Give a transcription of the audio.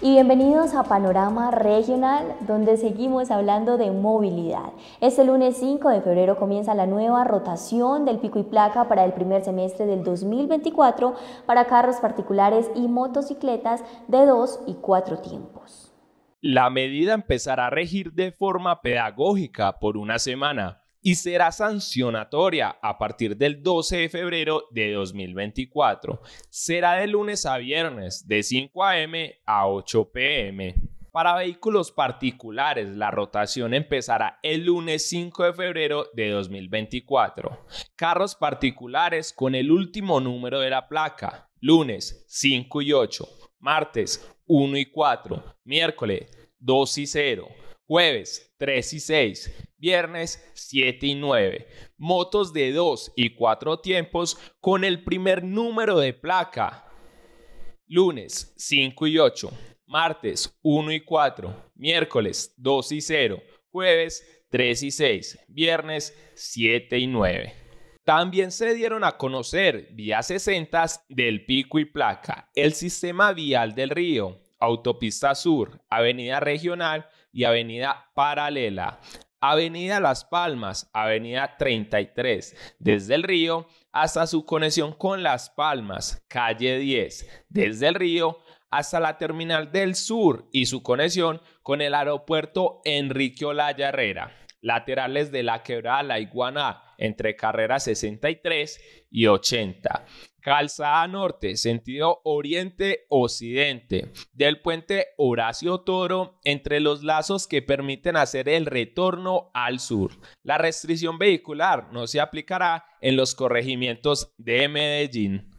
y bienvenidos a Panorama Regional, donde seguimos hablando de movilidad. Este lunes 5 de febrero comienza la nueva rotación del pico y placa para el primer semestre del 2024 para carros particulares y motocicletas de dos y cuatro tiempos. La medida empezará a regir de forma pedagógica por una semana y será sancionatoria a partir del 12 de febrero de 2024. Será de lunes a viernes, de 5 a.m. a 8 p.m. Para vehículos particulares, la rotación empezará el lunes 5 de febrero de 2024. Carros particulares con el último número de la placa, lunes 5 y 8, martes 1 y 4, miércoles 2 y 0. Jueves 3 y 6. Viernes 7 y 9. Motos de 2 y 4 tiempos con el primer número de placa. Lunes 5 y 8. Martes 1 y 4. Miércoles 2 y 0. Jueves 3 y 6. Viernes 7 y 9. También se dieron a conocer vías 60 del pico y placa, el sistema vial del río, Autopista Sur, Avenida Regional y Avenida Paralela. Avenida Las Palmas, Avenida 33, desde el río hasta su conexión con Las Palmas, calle 10, desde el río hasta la terminal del sur y su conexión con el aeropuerto Enrique Olaya Herrera laterales de la quebrada La Iguana entre carreras 63 y 80. Calzada Norte, sentido oriente-occidente, del puente Horacio Toro, entre los lazos que permiten hacer el retorno al sur. La restricción vehicular no se aplicará en los corregimientos de Medellín.